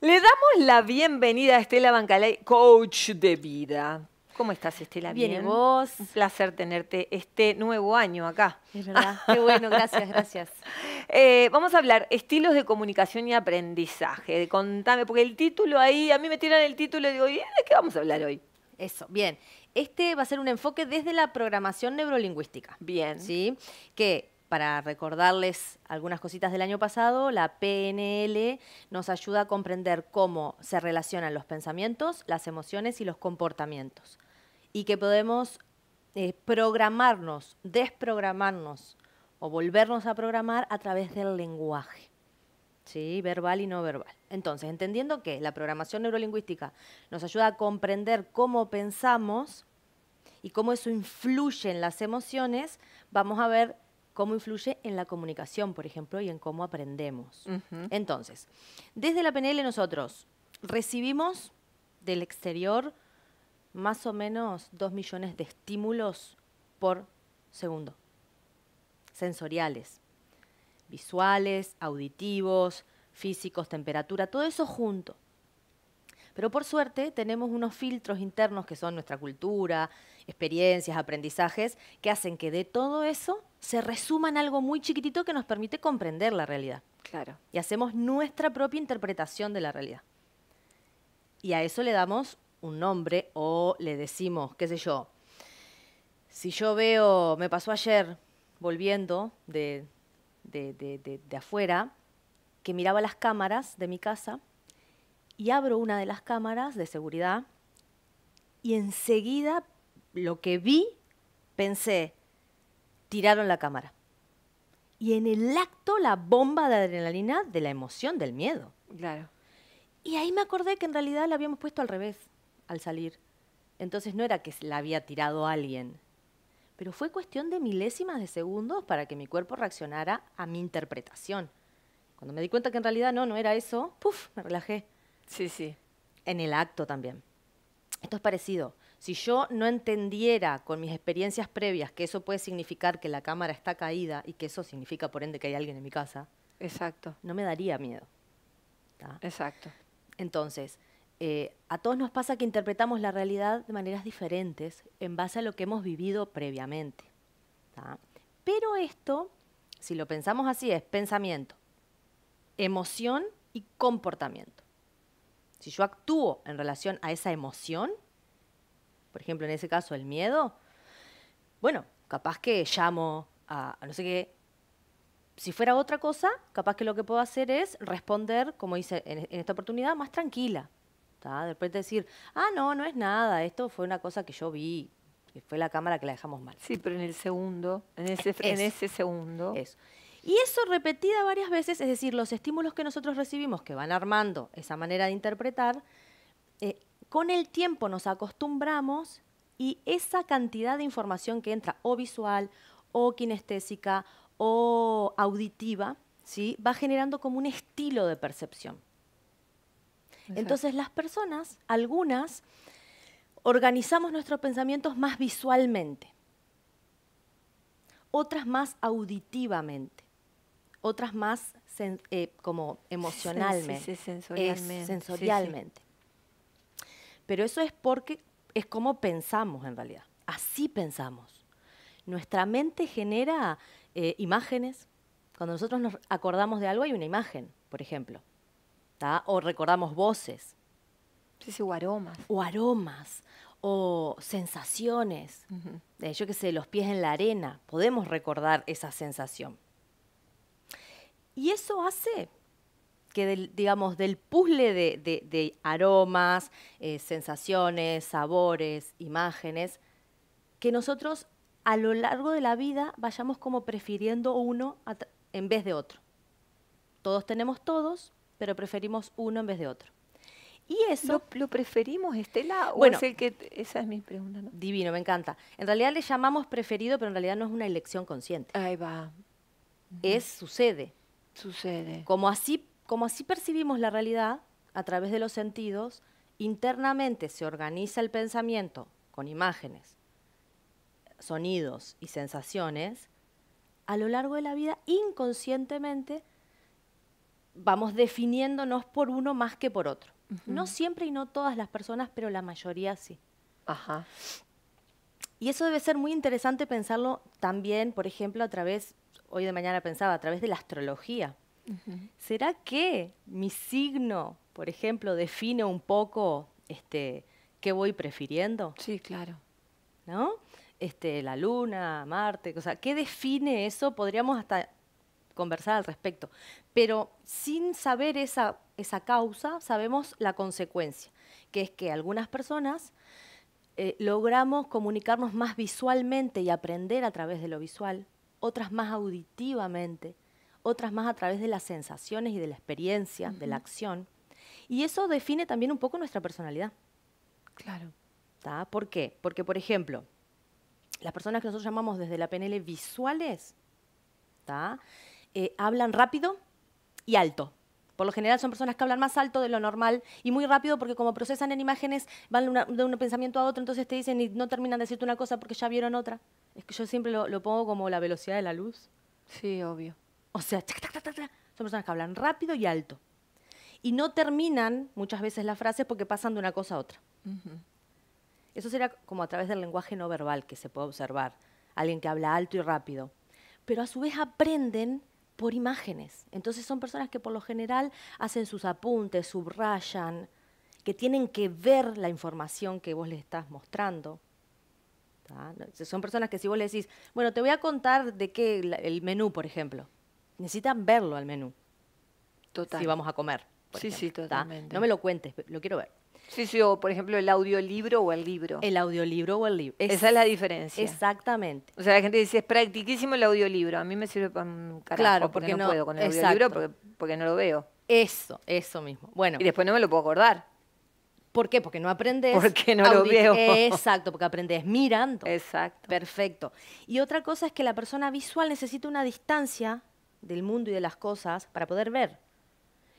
Le damos la bienvenida a Estela Bancalay, coach de vida. ¿Cómo estás, Estela? Bien, vos? Un placer tenerte este nuevo año acá. Es verdad, qué bueno, gracias, gracias. Eh, vamos a hablar estilos de comunicación y aprendizaje. Contame, porque el título ahí, a mí me tiran el título y digo, ¿de qué vamos a hablar hoy? Eso, bien. Este va a ser un enfoque desde la programación neurolingüística. Bien. ¿Sí? Que para recordarles algunas cositas del año pasado, la PNL nos ayuda a comprender cómo se relacionan los pensamientos, las emociones y los comportamientos. Y que podemos eh, programarnos, desprogramarnos o volvernos a programar a través del lenguaje. ¿sí? verbal y no verbal. Entonces, entendiendo que la programación neurolingüística nos ayuda a comprender cómo pensamos y cómo eso influye en las emociones, vamos a ver cómo influye en la comunicación, por ejemplo, y en cómo aprendemos. Entonces, desde la PNL nosotros recibimos del exterior más o menos 2 millones de estímulos por segundo, sensoriales, visuales, auditivos, físicos, temperatura, todo eso junto. Pero por suerte tenemos unos filtros internos que son nuestra cultura, experiencias, aprendizajes, que hacen que de todo eso se resuma en algo muy chiquitito que nos permite comprender la realidad. Claro. Y hacemos nuestra propia interpretación de la realidad. Y a eso le damos un nombre o le decimos, qué sé yo, si yo veo, me pasó ayer volviendo de, de, de, de afuera, que miraba las cámaras de mi casa y abro una de las cámaras de seguridad y enseguida lo que vi, pensé, tiraron la cámara. Y en el acto la bomba de adrenalina de la emoción, del miedo. Claro. Y ahí me acordé que en realidad la habíamos puesto al revés al salir. Entonces no era que la había tirado alguien, pero fue cuestión de milésimas de segundos para que mi cuerpo reaccionara a mi interpretación. Cuando me di cuenta que en realidad no, no era eso, ¡puf! Me relajé. Sí, sí. En el acto también. Esto es parecido. Si yo no entendiera con mis experiencias previas que eso puede significar que la cámara está caída y que eso significa, por ende, que hay alguien en mi casa, Exacto. no me daría miedo. Exacto. Entonces, eh, a todos nos pasa que interpretamos la realidad de maneras diferentes en base a lo que hemos vivido previamente. Pero esto, si lo pensamos así, es pensamiento, emoción y comportamiento. Si yo actúo en relación a esa emoción, por ejemplo, en ese caso, el miedo, bueno, capaz que llamo a, no sé qué. Si fuera otra cosa, capaz que lo que puedo hacer es responder, como hice en, esta oportunidad, más tranquila. Después De repente decir, ah, no, no es nada, esto fue una cosa que yo vi, que fue la cámara que la dejamos mal. Sí, pero en el segundo, en ese, en ese segundo. Eso. Y eso repetida varias veces, es decir, los estímulos que nosotros recibimos, que van armando esa manera de interpretar, eh, con el tiempo nos acostumbramos y esa cantidad de información que entra o visual o kinestésica o auditiva, va generando como un estilo de percepción. Entonces las personas, algunas, organizamos nuestros pensamientos más visualmente, otras más auditivamente, otras más eh, como emocionalmente, sensorialmente. Pero eso es porque es como pensamos en realidad. Así pensamos. Nuestra mente genera eh, imágenes. Cuando nosotros nos acordamos de algo hay una imagen, por ejemplo. O recordamos voces. Sí, sí, o aromas. O aromas, o sensaciones. Eh, yo qué sé, los pies en la arena. Podemos recordar esa sensación. Y eso hace que digamos, del puzzle de, aromas, eh, sensaciones, sabores, imágenes, que nosotros a lo largo de la vida vayamos como prefiriendo uno en vez de otro. Todos tenemos todos, pero preferimos uno en vez de otro. ¿Y eso? ¿Lo, preferimos, Estela? bueno, que esa es mi pregunta. Divino, me encanta. En realidad le llamamos preferido, pero en realidad no es una elección consciente. Ahí va. Es, sucede. Sucede. Como así como así percibimos la realidad a través de los sentidos, internamente se organiza el pensamiento con imágenes, sonidos y sensaciones, a lo largo de la vida inconscientemente vamos definiéndonos por uno más que por otro. No siempre y no todas las personas, pero la mayoría sí. Y eso debe ser muy interesante pensarlo también, por ejemplo, a través, hoy de mañana pensaba, a través de la astrología. ¿Será que mi signo, por ejemplo, define un poco este, qué voy prefiriendo? Sí, claro. ¿No? Este, la luna, Marte, o sea, ¿qué define eso? Podríamos hasta conversar al respecto. Pero sin saber esa, causa, sabemos la consecuencia, que es que algunas personas eh, logramos comunicarnos más visualmente y aprender a través de lo visual, otras más auditivamente otras más a través de las sensaciones y de la experiencia, de la acción. Y eso define también un poco nuestra personalidad. Claro. ¿Tá? ¿Por qué? Porque, por ejemplo, las personas que nosotros llamamos desde la PNL visuales, eh, hablan rápido y alto. Por lo general son personas que hablan más alto de lo normal y muy rápido porque como procesan en imágenes van de un pensamiento a otro, entonces te dicen y no terminan de decirte una cosa porque ya vieron otra. Es que yo siempre lo pongo como la velocidad de la luz. Sí, obvio. O sea, son personas que hablan rápido y alto. Y no terminan muchas veces las frases porque pasan de una cosa a otra. Eso será como a través del lenguaje no verbal que se puede observar. Alguien que habla alto y rápido. Pero a su vez aprenden por imágenes. Entonces son personas que por lo general hacen sus apuntes, subrayan, que tienen que ver la información que vos les estás mostrando. Son personas que si vos le decís, bueno, te voy a contar de qué el menú, por ejemplo necesitan verlo al menú. Total. Si vamos a comer. sí, sí, totalmente. No me lo cuentes, lo quiero ver. Sí, sí, o por ejemplo el audiolibro o el libro. El audiolibro o el libro. Esa es la diferencia. Exactamente. O sea, la gente dice, es practiquísimo el audiolibro. A mí me sirve para un carajo claro, porque, no, puedo con el audiolibro porque, no lo veo. Eso, eso mismo. Bueno. Y después no me lo puedo acordar. ¿Por qué? Porque no aprendes. Porque no lo veo. Exacto, porque aprendes mirando. Exacto. Perfecto. Y otra cosa es que la persona visual necesita una distancia del mundo y de las cosas para poder ver.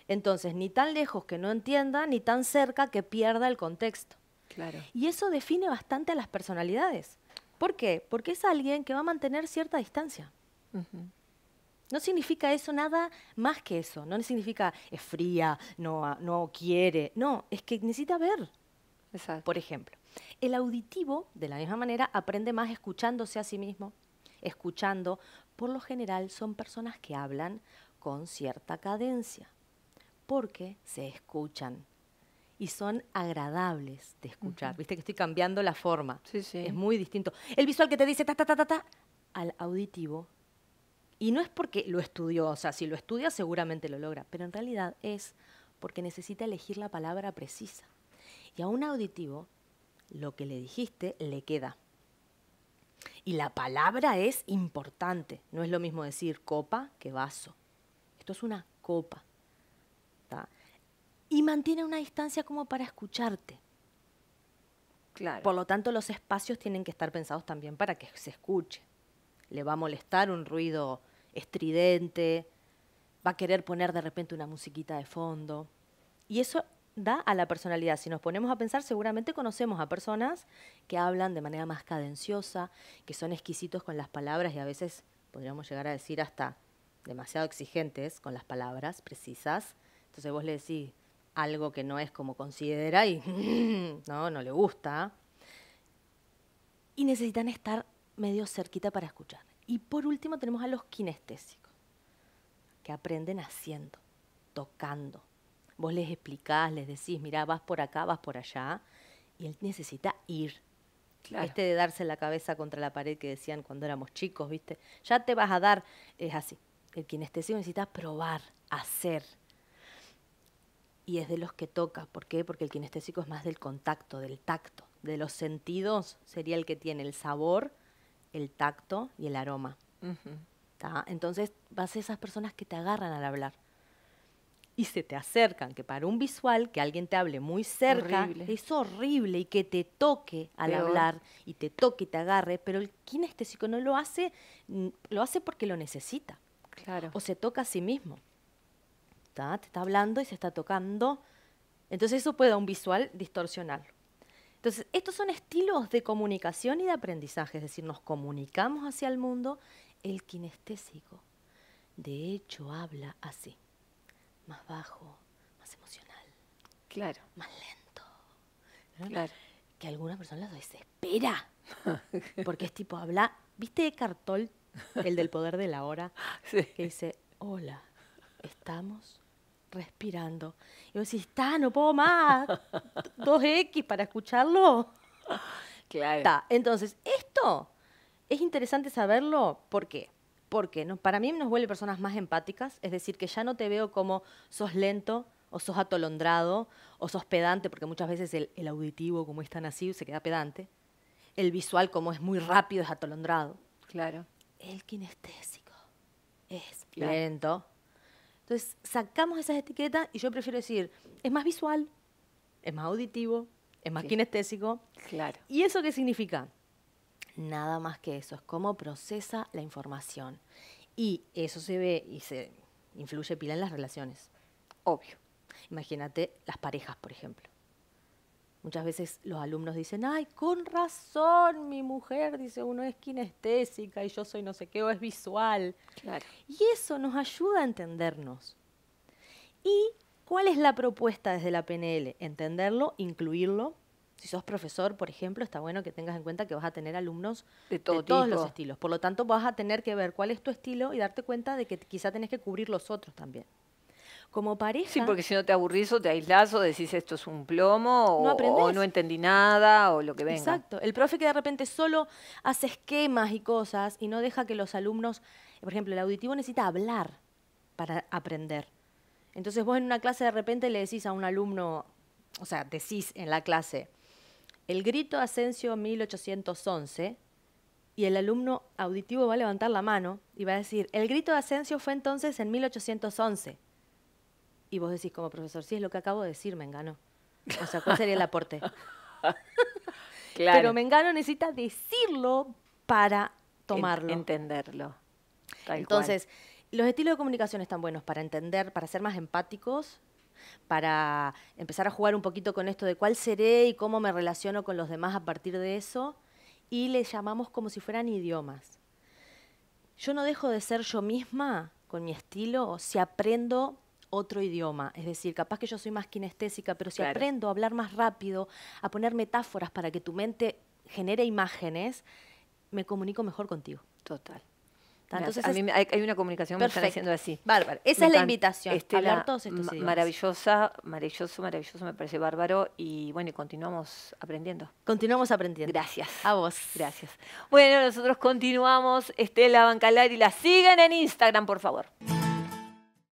Entonces, ni tan lejos que no entienda, ni tan cerca que pierda el contexto. Claro. Y eso define bastante a las personalidades. ¿Por qué? Porque es alguien que va a mantener cierta distancia. No significa eso nada más que eso. No significa es fría, no, ah, no quiere. No, es que necesita ver. Exacto. Por ejemplo, el auditivo, de la misma manera, aprende más escuchándose a sí mismo, escuchando, por lo general son personas que hablan con cierta cadencia, porque se escuchan y son agradables de escuchar. Viste que estoy cambiando la forma. Sí, Es muy distinto. El visual que te dice ta, ta, ta, ta, ta, al auditivo. Y no es porque lo estudió, o sea, si lo estudia seguramente lo logra, pero en realidad es porque necesita elegir la palabra precisa. Y a un auditivo, lo que le dijiste le queda. Y la palabra es importante. No es lo mismo decir copa que vaso. Esto es una copa. Y mantiene una distancia como para escucharte. Por lo tanto, los espacios tienen que estar pensados también para que se escuche. Le va a molestar un ruido estridente, va a querer poner de repente una musiquita de fondo. Y eso da a la personalidad. Si nos ponemos a pensar, seguramente conocemos a personas que hablan de manera más cadenciosa, que son exquisitos con las palabras y a veces podríamos llegar a decir hasta demasiado exigentes con las palabras precisas. Entonces vos le decís algo que no es como considera y no, no le gusta. Y necesitan estar medio cerquita para escuchar. Y por último tenemos a los kinestésicos, que aprenden haciendo, tocando, Vos les explicás, les decís, mirá, vas por acá, vas por allá, y él necesita ir. Este de darse la cabeza contra la pared que decían cuando éramos chicos, ¿viste? Ya te vas a dar, es así. El kinestésico necesita probar, hacer. Y es de los que toca. ¿Por qué? Porque el kinestésico es más del contacto, del tacto. De los sentidos sería el que tiene el sabor, el tacto y el aroma. Entonces vas a esas personas que te agarran al hablar y se te acercan, que para un visual, que alguien te hable muy cerca, es horrible y que te toque al hablar y te toque y te agarre, pero el kinestésico no lo hace, mm, lo hace porque lo necesita. Claro. O se toca a sí mismo. Te está hablando y se está tocando. Entonces eso puede a un visual distorsionarlo. Entonces, estos son estilos de comunicación y de aprendizaje, es decir, nos comunicamos hacia el mundo. El kinestésico, de hecho, habla así más bajo, más emocional. Claro. Más lento. Ah, claro. Que alguna persona personas desespera. porque es tipo, habla. ¿Viste Eckhart Tolle, el del poder de la hora? Que dice, hola, estamos respirando. Y vos decís, está, no puedo más. 2X para escucharlo. Claro. Entonces, esto es interesante saberlo. ¿Por qué? porque para mí nos vuelve personas más empáticas, es decir, que ya no te veo como sos lento o sos atolondrado o sos pedante, porque muchas veces el, auditivo, como es tan así, se queda pedante. El visual, como es muy rápido, es atolondrado. Claro. El kinestésico es lento. Entonces, sacamos esas etiquetas y yo prefiero decir, es más visual, es más auditivo, es más kinestésico. Claro. ¿Y eso qué significa? nada más que eso, es cómo procesa la información. Y eso se ve y se influye pila en las relaciones, obvio. Imagínate las parejas, por ejemplo. Muchas veces los alumnos dicen, ay, con razón, mi mujer, dice uno, es kinestésica y yo soy no sé qué, o es visual. Y eso nos ayuda a entendernos. ¿Y cuál es la propuesta desde la PNL? Entenderlo, incluirlo si sos profesor, por ejemplo, está bueno que tengas en cuenta que vas a tener alumnos de, todos los estilos. Por lo tanto, vas a tener que ver cuál es tu estilo y darte cuenta de que quizá tenés que cubrir los otros también. Como pareja. Sí, porque si no te aburrizo, te aislazo, o decís esto es un plomo o no, entendí nada o lo que venga. Exacto. El profe que de repente solo hace esquemas y cosas y no deja que los alumnos. Por ejemplo, el auditivo necesita hablar para aprender. Entonces vos en una clase de repente le decís a un alumno, o sea, decís en la clase, el grito Asensio 1811 y el alumno auditivo va a levantar la mano y va a decir, el grito de Asensio fue entonces en 1811. Y vos decís como profesor, sí, es lo que acabo de decir, Mengano. O sea, ¿cuál sería el aporte? claro. Pero Mengano necesita decirlo para tomarlo. entenderlo. entonces, los estilos de comunicación están buenos para entender, para ser más empáticos, para empezar a jugar un poquito con esto de cuál seré y cómo me relaciono con los demás a partir de eso, y le llamamos como si fueran idiomas. Yo no dejo de ser yo misma con mi estilo si aprendo otro idioma. Es decir, capaz que yo soy más kinestésica, pero si aprendo a hablar más rápido, a poner metáforas para que tu mente genere imágenes, me comunico mejor contigo. Total. Entonces, hay, una comunicación perfecto. me están haciendo así. Bárbaro. Esa es la invitación. Estela, todos estos maravillosa, maravilloso, maravilloso, me parece bárbaro. Y bueno, continuamos aprendiendo. Continuamos aprendiendo. Gracias. A vos. Gracias. Bueno, nosotros continuamos. Estela Bancalari, la siguen en Instagram, por favor.